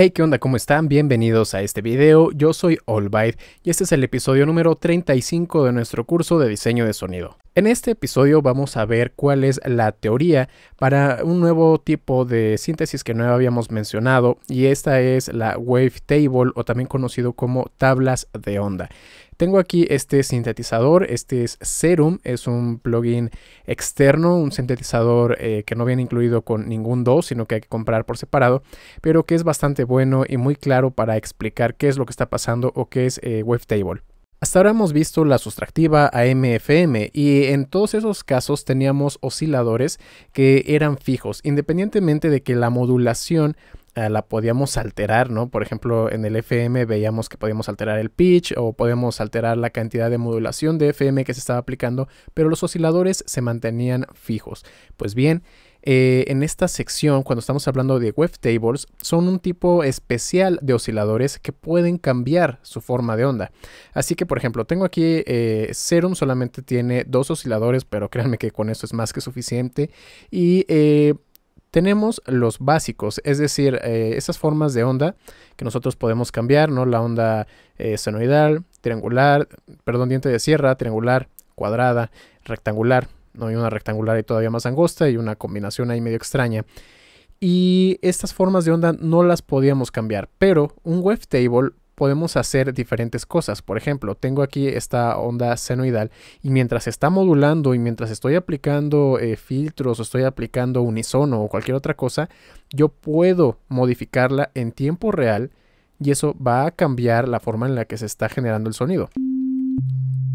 Hey, ¿qué onda? ¿Cómo están? Bienvenidos a este video. Yo soy Olbyte y este es el episodio número 35 de nuestro curso de diseño de sonido. En este episodio vamos a ver cuál es la teoría para un nuevo tipo de síntesis que no habíamos mencionado y esta es la Wavetable o también conocido como tablas de onda. Tengo aquí este sintetizador, este es Serum, es un plugin externo, un sintetizador eh, que no viene incluido con ningún DAW, sino que hay que comprar por separado, pero que es bastante bueno y muy claro para explicar qué es lo que está pasando o qué es eh, Wavetable. Hasta ahora hemos visto la sustractiva AMFM y en todos esos casos teníamos osciladores que eran fijos, independientemente de que la modulación eh, la podíamos alterar, ¿no? Por ejemplo, en el FM veíamos que podíamos alterar el pitch o podemos alterar la cantidad de modulación de FM que se estaba aplicando, pero los osciladores se mantenían fijos. Pues bien, eh, en esta sección, cuando estamos hablando de tables son un tipo especial de osciladores que pueden cambiar su forma de onda. Así que, por ejemplo, tengo aquí eh, Serum, solamente tiene dos osciladores, pero créanme que con esto es más que suficiente. Y tenemos los básicos, es decir, eh, esas formas de onda que nosotros podemos cambiar, ¿no? La onda eh, senoidal, triangular, perdón, diente de sierra, triangular, cuadrada, rectangular, ¿no? hay una rectangular y todavía más angosta y una combinación ahí medio extraña. Y estas formas de onda no las podíamos cambiar, pero un table podemos hacer diferentes cosas. Por ejemplo, tengo aquí esta onda senoidal y mientras está modulando y mientras estoy aplicando eh, filtros o estoy aplicando unisono o cualquier otra cosa, yo puedo modificarla en tiempo real y eso va a cambiar la forma en la que se está generando el sonido.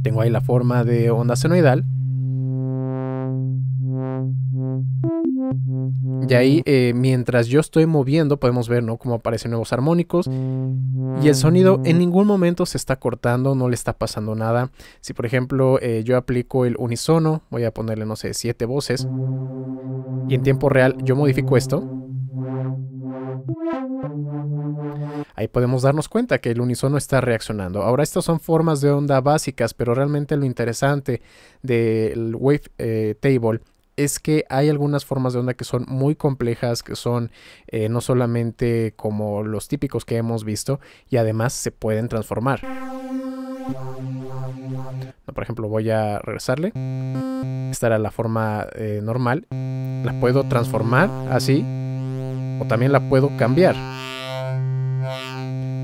Tengo ahí la forma de onda senoidal. Y ahí, mm. eh, mientras yo estoy moviendo, podemos ver cómo aparecen nuevos armónicos. Y el sonido en ningún momento se está cortando, no le está pasando nada. Si por ejemplo eh, yo aplico el unisono, voy a ponerle, no sé, siete voces. Y en tiempo real yo modifico esto. Ahí podemos darnos cuenta que el unisono está reaccionando. Ahora, estas son formas de onda básicas, pero realmente lo interesante del wave eh, table es que hay algunas formas de onda que son muy complejas, que son eh, no solamente como los típicos que hemos visto, y además se pueden transformar. por ejemplo, voy a regresarle. Esta era la forma eh, normal. La puedo transformar así. O también la puedo cambiar.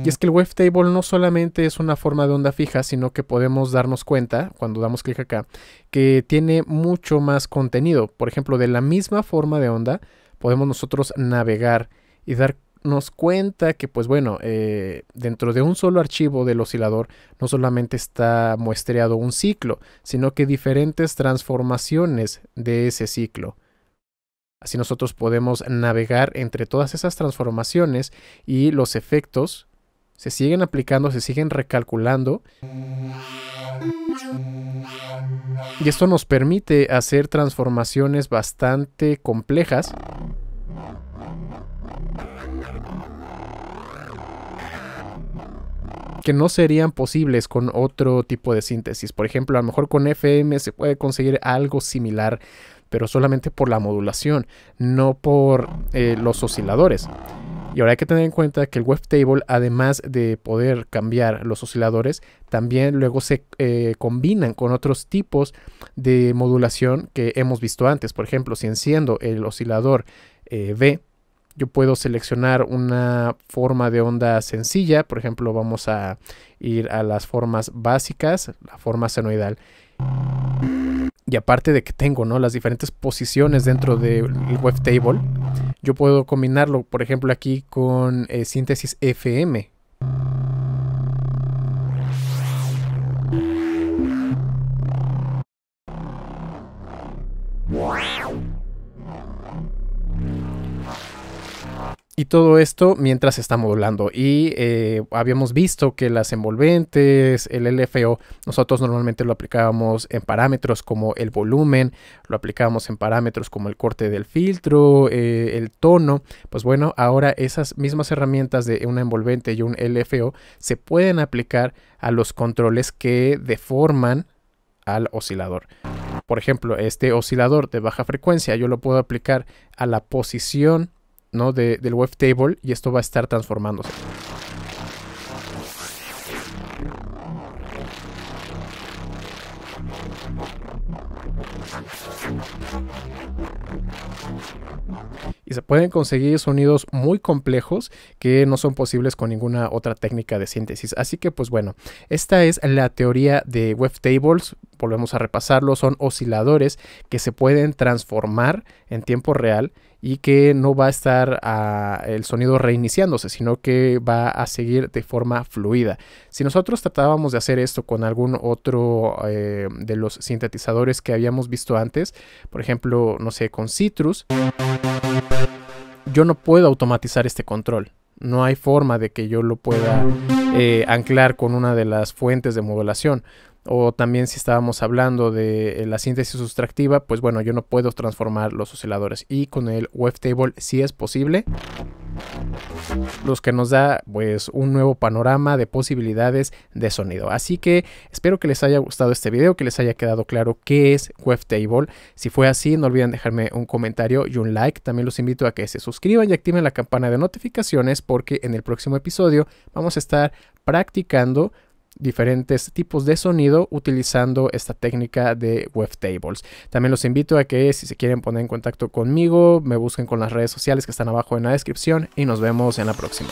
Y es que el table no solamente es una forma de onda fija, sino que podemos darnos cuenta, cuando damos clic acá, que tiene mucho más contenido. Por ejemplo, de la misma forma de onda, podemos nosotros navegar y darnos cuenta que, pues bueno, eh, dentro de un solo archivo del oscilador no solamente está muestreado un ciclo, sino que diferentes transformaciones de ese ciclo. Así nosotros podemos navegar entre todas esas transformaciones y los efectos se siguen aplicando, se siguen recalculando. Y esto nos permite hacer transformaciones bastante complejas. que no serían posibles con otro tipo de síntesis. Por ejemplo, a lo mejor con FM se puede conseguir algo similar, pero solamente por la modulación, no por eh, los osciladores. Y ahora hay que tener en cuenta que el web table además de poder cambiar los osciladores, también luego se eh, combinan con otros tipos de modulación que hemos visto antes. Por ejemplo, si enciendo el oscilador eh, B, yo puedo seleccionar una forma de onda sencilla. Por ejemplo, vamos a ir a las formas básicas, la forma senoidal y aparte de que tengo ¿no? las diferentes posiciones dentro del web table, yo puedo combinarlo, por ejemplo, aquí con eh, síntesis FM, todo esto mientras está modulando. Y eh, habíamos visto que las envolventes, el LFO, nosotros normalmente lo aplicábamos en parámetros como el volumen, lo aplicábamos en parámetros como el corte del filtro, eh, el tono. Pues bueno, ahora esas mismas herramientas de una envolvente y un LFO se pueden aplicar a los controles que deforman al oscilador. Por ejemplo, este oscilador de baja frecuencia yo lo puedo aplicar a la posición ¿no? del web table y esto va a estar transformándose. Y se pueden conseguir sonidos muy complejos que no son posibles con ninguna otra técnica de síntesis. Así que pues bueno, esta es la teoría de tables Volvemos a repasarlo. Son osciladores que se pueden transformar en tiempo real y que no va a estar a, ah, el sonido reiniciándose, sino que va a seguir de forma fluida. Si nosotros tratábamos de hacer esto con algún otro eh, de los sintetizadores que habíamos visto antes, por ejemplo, no sé, con Citrus, yo no puedo automatizar este control. No hay forma de que yo lo pueda eh, anclar con una de las fuentes de modulación o también si estábamos hablando de eh, la síntesis sustractiva, pues bueno, yo no puedo transformar los osciladores y con el table sí es posible. Los que nos da pues un nuevo panorama de posibilidades de sonido. Así que espero que les haya gustado este video, que les haya quedado claro qué es table Si fue así, no olviden dejarme un comentario y un like. También los invito a que se suscriban y activen la campana de notificaciones porque en el próximo episodio vamos a estar practicando diferentes tipos de sonido utilizando esta técnica de webtables. También los invito a que si se quieren poner en contacto conmigo, me busquen con las redes sociales que están abajo en la descripción y nos vemos en la próxima.